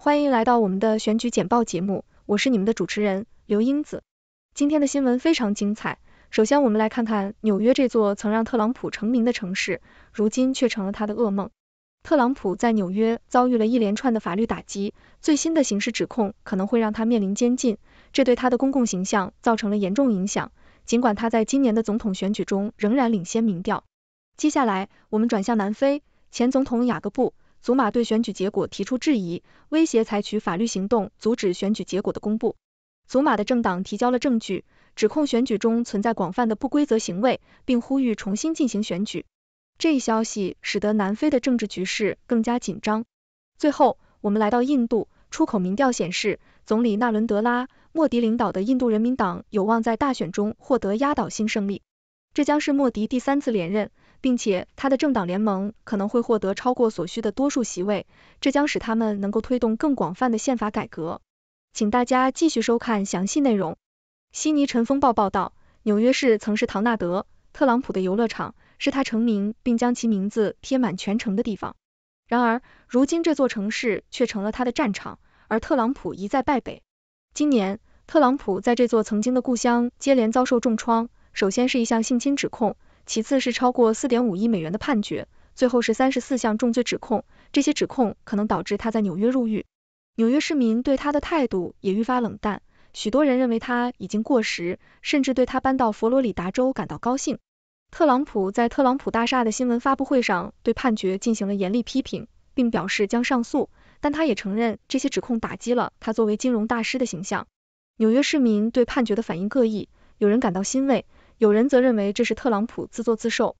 欢迎来到我们的选举简报节目，我是你们的主持人刘英子。今天的新闻非常精彩。首先，我们来看看纽约这座曾让特朗普成名的城市，如今却成了他的噩梦。特朗普在纽约遭遇了一连串的法律打击，最新的刑事指控可能会让他面临监禁，这对他的公共形象造成了严重影响。尽管他在今年的总统选举中仍然领先民调。接下来，我们转向南非，前总统雅各布。祖玛对选举结果提出质疑，威胁采取法律行动阻止选举结果的公布。祖玛的政党提交了证据，指控选举中存在广泛的不规则行为，并呼吁重新进行选举。这一消息使得南非的政治局势更加紧张。最后，我们来到印度，出口民调显示，总理纳伦德拉·莫迪领导的印度人民党有望在大选中获得压倒性胜利，这将是莫迪第三次连任。并且他的政党联盟可能会获得超过所需的多数席位，这将使他们能够推动更广泛的宪法改革。请大家继续收看详细内容。悉尼晨风报报道，纽约市曾是唐纳德·特朗普的游乐场，是他成名并将其名字贴满全城的地方。然而，如今这座城市却成了他的战场，而特朗普一再败北。今年，特朗普在这座曾经的故乡接连遭受重创，首先是一项性侵指控。其次是超过四点五亿美元的判决，最后是三十四项重罪指控，这些指控可能导致他在纽约入狱。纽约市民对他的态度也愈发冷淡，许多人认为他已经过时，甚至对他搬到佛罗里达州感到高兴。特朗普在特朗普大厦的新闻发布会上对判决进行了严厉批评，并表示将上诉，但他也承认这些指控打击了他作为金融大师的形象。纽约市民对判决的反应各异，有人感到欣慰。有人则认为这是特朗普自作自受。《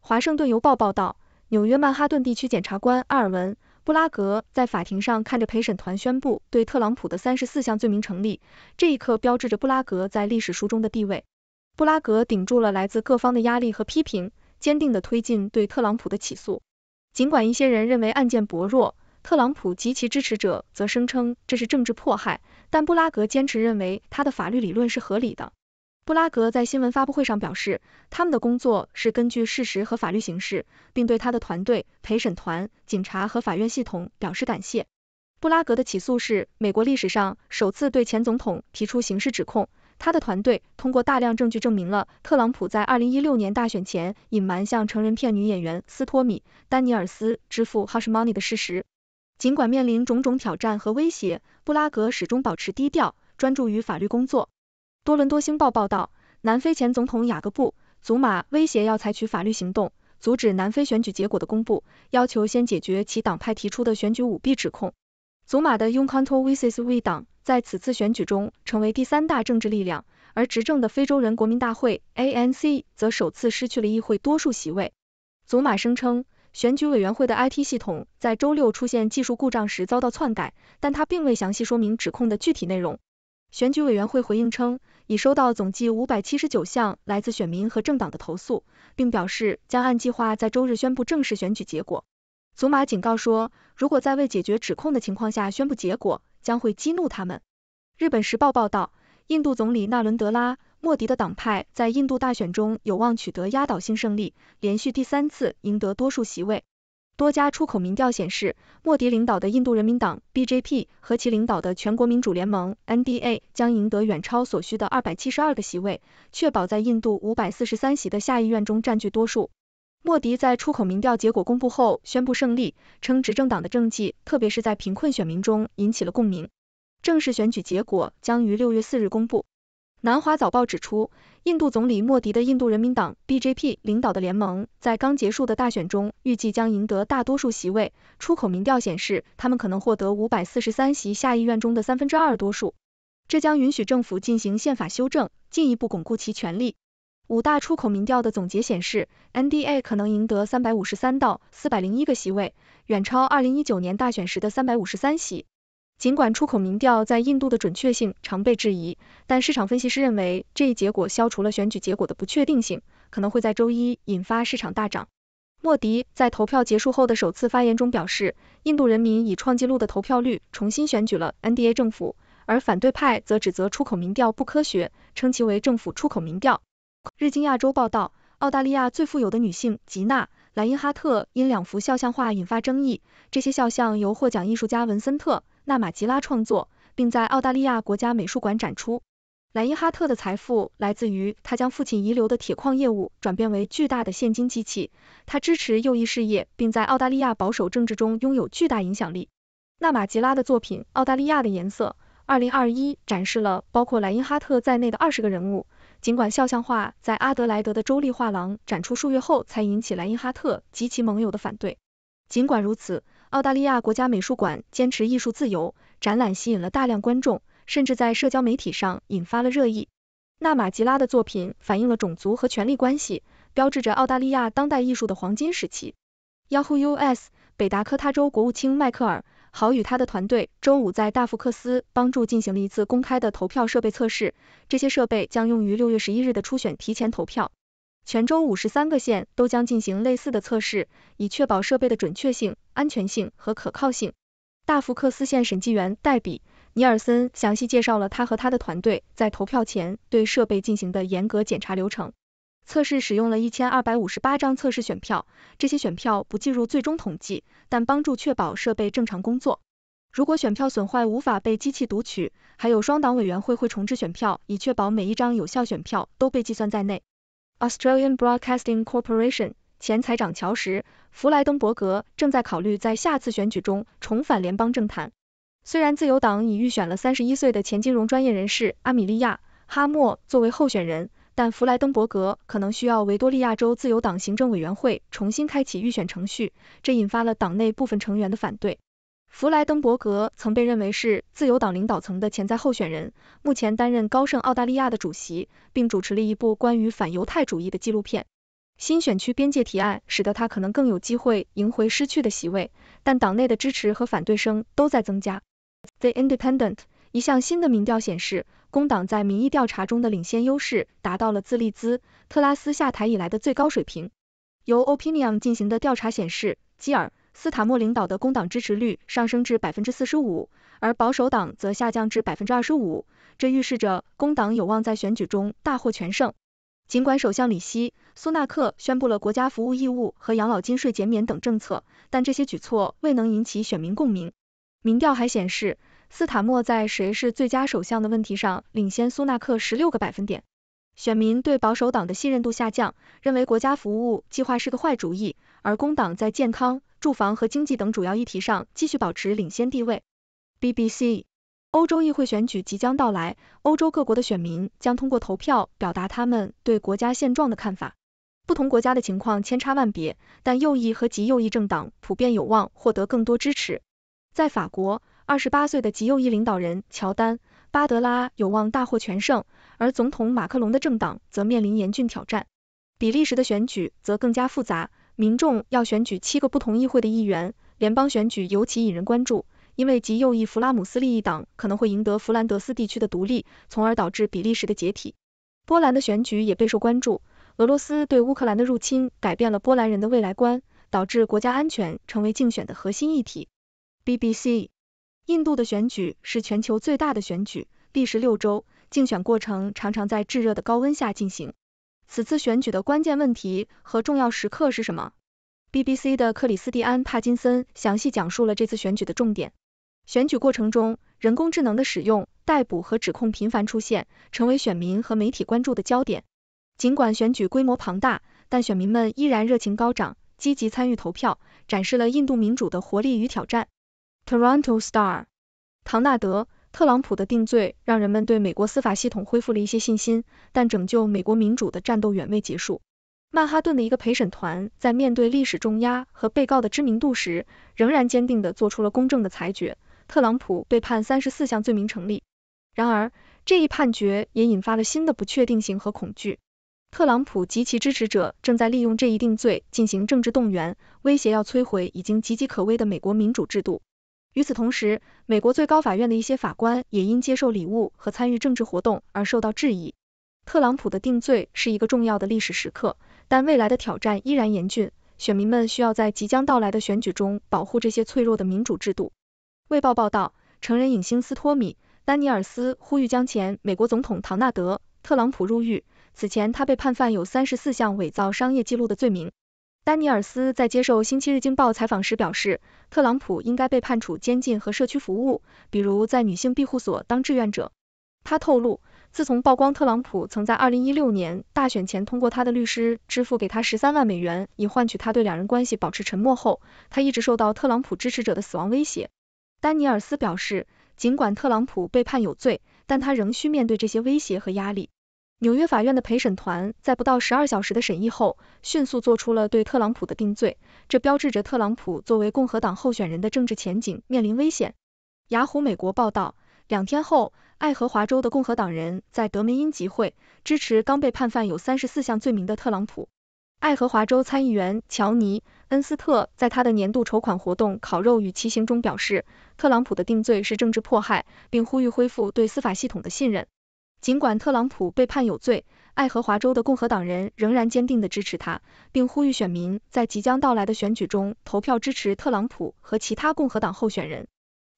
华盛顿邮报》报道，纽约曼哈顿地区检察官埃尔文·布拉格在法庭上看着陪审团宣布对特朗普的三十四项罪名成立，这一刻标志着布拉格在历史书中的地位。布拉格顶住了来自各方的压力和批评，坚定地推进对特朗普的起诉。尽管一些人认为案件薄弱，特朗普及其支持者则声称这是政治迫害，但布拉格坚持认为他的法律理论是合理的。布拉格在新闻发布会上表示，他们的工作是根据事实和法律行事，并对他的团队、陪审团、警察和法院系统表示感谢。布拉格的起诉是美国历史上首次对前总统提出刑事指控。他的团队通过大量证据证明了特朗普在二零一六年大选前隐瞒向成人片女演员斯托米·丹尼尔斯支付 hush money 的事实。尽管面临种种挑战和威胁，布拉格始终保持低调，专注于法律工作。多伦多星报报道，南非前总统雅各布·祖马威胁要采取法律行动，阻止南非选举结果的公布，要求先解决其党派提出的选举舞弊指控。祖马的 u n c o n t o v e Sizwe 党在此次选举中成为第三大政治力量，而执政的非洲人国民大会 ANC 则首次失去了议会多数席位。祖马声称，选举委员会的 IT 系统在周六出现技术故障时遭到篡改，但他并未详细说明指控的具体内容。选举委员会回应称，已收到总计五百七十九项来自选民和政党的投诉，并表示将按计划在周日宣布正式选举结果。祖玛警告说，如果在未解决指控的情况下宣布结果，将会激怒他们。日本时报报道，印度总理纳伦德拉·莫迪的党派在印度大选中有望取得压倒性胜利，连续第三次赢得多数席位。多家出口民调显示，莫迪领导的印度人民党 （BJP） 和其领导的全国民主联盟 （NDA） 将赢得远超所需的二百七十二个席位，确保在印度五百四十三席的下议院中占据多数。莫迪在出口民调结果公布后宣布胜利，称执政党的政绩，特别是在贫困选民中引起了共鸣。正式选举结果将于六月四日公布。南华早报指出，印度总理莫迪的印度人民党 （BJP） 领导的联盟在刚结束的大选中，预计将赢得大多数席位。出口民调显示，他们可能获得五百四十三席下议院中的三分之二多数，这将允许政府进行宪法修正，进一步巩固其权力。五大出口民调的总结显示，NDA 可能赢得三百五十三到四百零一个席位，远超二零一九年大选时的三百五十三席。尽管出口民调在印度的准确性常被质疑，但市场分析师认为这一结果消除了选举结果的不确定性，可能会在周一引发市场大涨。莫迪在投票结束后的首次发言中表示，印度人民以创纪录的投票率重新选举了 NDA 政府，而反对派则指责出口民调不科学，称其为“政府出口民调”。日经亚洲报道，澳大利亚最富有的女性吉娜·莱因哈特因两幅肖像画引发争议，这些肖像由获奖艺术家文森特。纳马吉拉创作，并在澳大利亚国家美术馆展出。莱因哈特的财富来自于他将父亲遗留的铁矿业务转变为巨大的现金机器。他支持右翼事业，并在澳大利亚保守政治中拥有巨大影响力。纳马吉拉的作品《澳大利亚的颜色》（二零二一）展示了包括莱因哈特在内的二十个人物。尽管肖像画在阿德莱德的州立画廊展出数月后才引起莱因哈特及其盟友的反对，尽管如此。澳大利亚国家美术馆坚持艺术自由，展览吸引了大量观众，甚至在社交媒体上引发了热议。纳马吉拉的作品反映了种族和权力关系，标志着澳大利亚当代艺术的黄金时期。Yahoo US，北达科他州国务卿迈克尔·豪与他的团队周五在大福克斯帮助进行了一次公开的投票设备测试，这些设备将用于六月十一日的初选提前投票。泉州五十三个县都将进行类似的测试，以确保设备的准确性、安全性和可靠性。大福克斯县审计员戴比·尼尔森详细介绍了他和他的团队在投票前对设备进行的严格检查流程。测试使用了一千二百五十八张测试选票，这些选票不计入最终统计，但帮助确保设备正常工作。如果选票损坏无法被机器读取，还有双党委员会会重置选票，以确保每一张有效选票都被计算在内。Australian Broadcasting Corporation 前财长乔什·弗莱登伯格正在考虑在下次选举中重返联邦政坛。虽然自由党已预选了31岁的前金融专业人士阿米莉亚·哈默作为候选人，但弗莱登伯格可能需要维多利亚州自由党行政委员会重新开启预选程序，这引发了党内部分成员的反对。弗莱登伯格曾被认为是自由党领导层的潜在候选人，目前担任高盛澳大利亚的主席，并主持了一部关于反犹太主义的纪录片。新选区边界提案使得他可能更有机会赢回失去的席位，但党内的支持和反对声都在增加。The Independent 一项新的民调显示，工党在民意调查中的领先优势达到了自利兹特拉斯下台以来的最高水平。由 Opinion 进行的调查显示，基尔。斯塔默领导的工党支持率上升至百分之四十五，而保守党则下降至百分之二十五。这预示着工党有望在选举中大获全胜。尽管首相里希·苏纳克宣布了国家服务义务和养老金税减免等政策，但这些举措未能引起选民共鸣。民调还显示，斯塔默在“谁是最佳首相”的问题上领先苏纳克十六个百分点。选民对保守党的信任度下降，认为国家服务计划是个坏主意，而工党在健康、住房和经济等主要议题上继续保持领先地位。BBC，欧洲议会选举即将到来，欧洲各国的选民将通过投票表达他们对国家现状的看法。不同国家的情况千差万别，但右翼和极右翼政党普遍有望获得更多支持。在法国，二十八岁的极右翼领导人乔丹。阿德拉有望大获全胜，而总统马克龙的政党则面临严峻挑战。比利时的选举则更加复杂，民众要选举七个不同议会的议员，联邦选举尤其引人关注，因为极右翼弗拉姆斯利益党可能会赢得弗兰德斯地区的独立，从而导致比利时的解体。波兰的选举也备受关注，俄罗斯对乌克兰的入侵改变了波兰人的未来观，导致国家安全成为竞选的核心议题。BBC。印度的选举是全球最大的选举，历时六周，竞选过程常常在炙热的高温下进行。此次选举的关键问题和重要时刻是什么？BBC 的克里斯蒂安帕金森详细讲述了这次选举的重点。选举过程中，人工智能的使用、逮捕和指控频繁出现，成为选民和媒体关注的焦点。尽管选举规模庞大，但选民们依然热情高涨，积极参与投票，展示了印度民主的活力与挑战。Toronto Star，唐纳德·特朗普的定罪让人们对美国司法系统恢复了一些信心，但拯救美国民主的战斗远未结束。曼哈顿的一个陪审团在面对历史重压和被告的知名度时，仍然坚定地做出了公正的裁决。特朗普被判三十四项罪名成立。然而，这一判决也引发了新的不确定性和恐惧。特朗普及其支持者正在利用这一定罪进行政治动员，威胁要摧毁已经岌岌可危的美国民主制度。与此同时，美国最高法院的一些法官也因接受礼物和参与政治活动而受到质疑。特朗普的定罪是一个重要的历史时刻，但未来的挑战依然严峻，选民们需要在即将到来的选举中保护这些脆弱的民主制度。《卫报》报道，成人影星斯托米·丹尼尔斯呼吁将前美国总统唐纳德·特朗普入狱。此前，他被判犯有三十四项伪造商业记录的罪名。丹尼尔斯在接受《星期日经报》采访时表示，特朗普应该被判处监禁和社区服务，比如在女性庇护所当志愿者。他透露，自从曝光特朗普曾在二零一六年大选前通过他的律师支付给他十三万美元，以换取他对两人关系保持沉默后，他一直受到特朗普支持者的死亡威胁。丹尼尔斯表示，尽管特朗普被判有罪，但他仍需面对这些威胁和压力。纽约法院的陪审团在不到十二小时的审议后，迅速做出了对特朗普的定罪，这标志着特朗普作为共和党候选人的政治前景面临危险。雅虎美国报道，两天后，爱荷华州的共和党人在德梅因集会，支持刚被判犯有三十四项罪名的特朗普。爱荷华州参议员乔尼·恩斯特在他的年度筹款活动“烤肉与骑行”中表示，特朗普的定罪是政治迫害，并呼吁恢复对司法系统的信任。尽管特朗普被判有罪，爱荷华州的共和党人仍然坚定地支持他，并呼吁选民在即将到来的选举中投票支持特朗普和其他共和党候选人。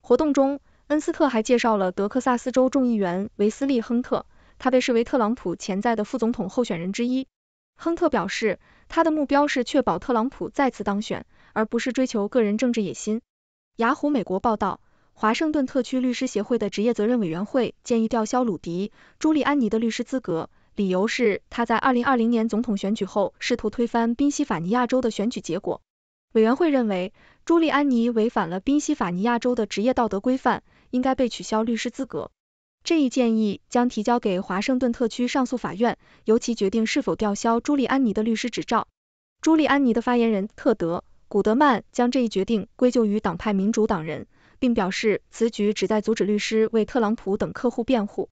活动中，恩斯特还介绍了德克萨斯州众议员维斯利·亨特，他被视为特朗普潜在的副总统候选人之一。亨特表示，他的目标是确保特朗普再次当选，而不是追求个人政治野心。雅虎美国报道。华盛顿特区律师协会的职业责任委员会建议吊销鲁迪·朱利安尼的律师资格，理由是他在二零二零年总统选举后试图推翻宾夕法尼亚州的选举结果。委员会认为朱利安尼违反了宾夕法尼亚州的职业道德规范，应该被取消律师资格。这一建议将提交给华盛顿特区上诉法院，由其决定是否吊销朱利安尼的律师执照。朱利安尼的发言人特德·古德曼将这一决定归咎于党派民主党人。并表示此举旨在阻止律师为特朗普等客户辩护。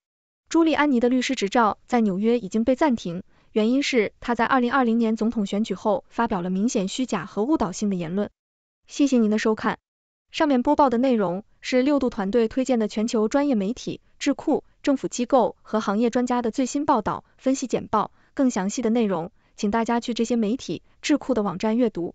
朱莉安妮的律师执照在纽约已经被暂停，原因是她在二零二零年总统选举后发表了明显虚假和误导性的言论。谢谢您的收看，上面播报的内容是六度团队推荐的全球专业媒体、智库、政府机构和行业专家的最新报道、分析简报。更详细的内容，请大家去这些媒体、智库的网站阅读。